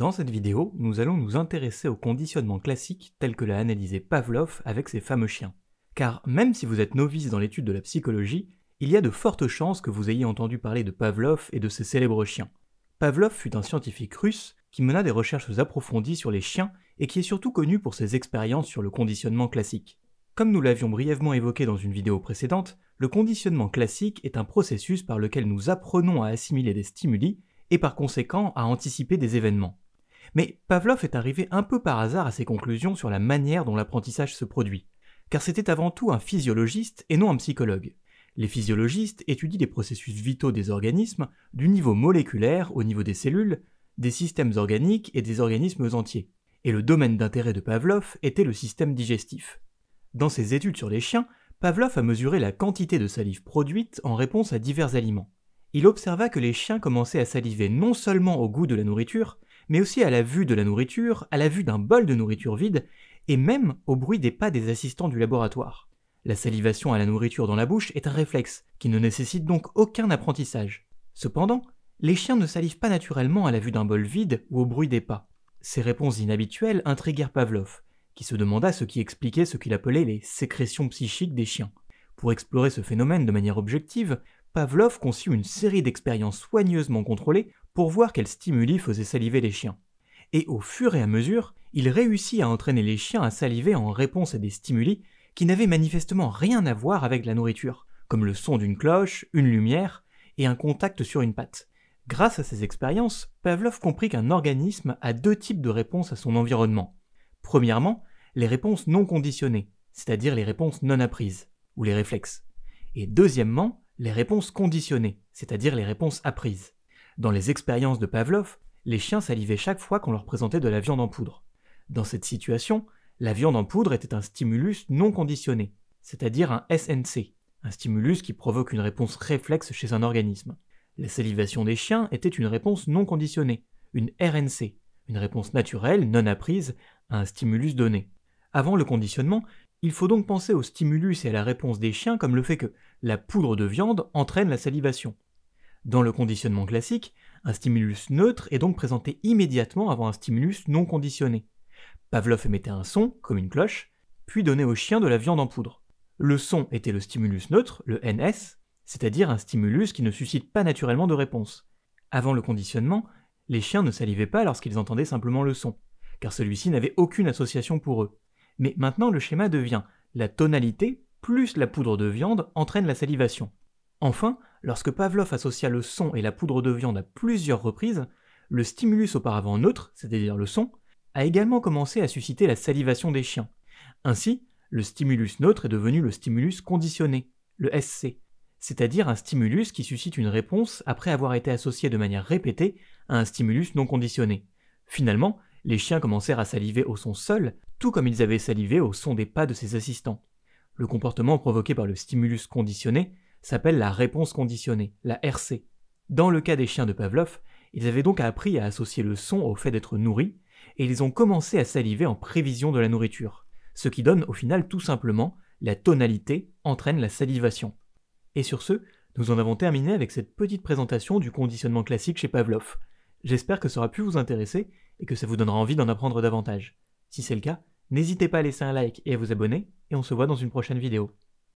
Dans cette vidéo, nous allons nous intéresser au conditionnement classique tel que l'a analysé Pavlov avec ses fameux chiens. Car même si vous êtes novice dans l'étude de la psychologie, il y a de fortes chances que vous ayez entendu parler de Pavlov et de ses célèbres chiens. Pavlov fut un scientifique russe qui mena des recherches approfondies sur les chiens et qui est surtout connu pour ses expériences sur le conditionnement classique. Comme nous l'avions brièvement évoqué dans une vidéo précédente, le conditionnement classique est un processus par lequel nous apprenons à assimiler des stimuli et par conséquent à anticiper des événements. Mais Pavlov est arrivé un peu par hasard à ses conclusions sur la manière dont l'apprentissage se produit, car c'était avant tout un physiologiste et non un psychologue. Les physiologistes étudient les processus vitaux des organismes du niveau moléculaire au niveau des cellules, des systèmes organiques et des organismes entiers. Et le domaine d'intérêt de Pavlov était le système digestif. Dans ses études sur les chiens, Pavlov a mesuré la quantité de salive produite en réponse à divers aliments. Il observa que les chiens commençaient à saliver non seulement au goût de la nourriture, mais aussi à la vue de la nourriture, à la vue d'un bol de nourriture vide, et même au bruit des pas des assistants du laboratoire. La salivation à la nourriture dans la bouche est un réflexe, qui ne nécessite donc aucun apprentissage. Cependant, les chiens ne salivent pas naturellement à la vue d'un bol vide ou au bruit des pas. Ces réponses inhabituelles intriguèrent Pavlov, qui se demanda ce qui expliquait ce qu'il appelait les sécrétions psychiques des chiens. Pour explorer ce phénomène de manière objective, Pavlov conçut une série d'expériences soigneusement contrôlées pour voir quels stimuli faisaient saliver les chiens. Et au fur et à mesure, il réussit à entraîner les chiens à saliver en réponse à des stimuli qui n'avaient manifestement rien à voir avec la nourriture, comme le son d'une cloche, une lumière et un contact sur une patte. Grâce à ces expériences, Pavlov comprit qu'un organisme a deux types de réponses à son environnement. Premièrement, les réponses non conditionnées, c'est-à-dire les réponses non apprises, ou les réflexes. Et deuxièmement, les réponses conditionnées, c'est-à-dire les réponses apprises. Dans les expériences de Pavlov, les chiens salivaient chaque fois qu'on leur présentait de la viande en poudre. Dans cette situation, la viande en poudre était un stimulus non conditionné, c'est-à-dire un SNC, un stimulus qui provoque une réponse réflexe chez un organisme. La salivation des chiens était une réponse non conditionnée, une RNC, une réponse naturelle, non apprise, à un stimulus donné. Avant le conditionnement, il faut donc penser au stimulus et à la réponse des chiens comme le fait que la poudre de viande entraîne la salivation, dans le conditionnement classique, un stimulus neutre est donc présenté immédiatement avant un stimulus non conditionné. Pavlov émettait un son, comme une cloche, puis donnait au chien de la viande en poudre. Le son était le stimulus neutre, le NS, c'est-à-dire un stimulus qui ne suscite pas naturellement de réponse. Avant le conditionnement, les chiens ne salivaient pas lorsqu'ils entendaient simplement le son, car celui-ci n'avait aucune association pour eux. Mais maintenant le schéma devient la tonalité plus la poudre de viande entraîne la salivation. Enfin, Lorsque Pavlov associa le son et la poudre de viande à plusieurs reprises, le stimulus auparavant neutre, c'est-à-dire le son, a également commencé à susciter la salivation des chiens. Ainsi, le stimulus neutre est devenu le stimulus conditionné, le SC, c'est-à-dire un stimulus qui suscite une réponse après avoir été associé de manière répétée à un stimulus non conditionné. Finalement, les chiens commencèrent à saliver au son seul, tout comme ils avaient salivé au son des pas de ses assistants. Le comportement provoqué par le stimulus conditionné s'appelle la réponse conditionnée, la RC. Dans le cas des chiens de Pavlov, ils avaient donc appris à associer le son au fait d'être nourris, et ils ont commencé à saliver en prévision de la nourriture, ce qui donne au final tout simplement la tonalité entraîne la salivation. Et sur ce, nous en avons terminé avec cette petite présentation du conditionnement classique chez Pavlov. J'espère que ça aura pu vous intéresser et que ça vous donnera envie d'en apprendre davantage. Si c'est le cas, n'hésitez pas à laisser un like et à vous abonner, et on se voit dans une prochaine vidéo.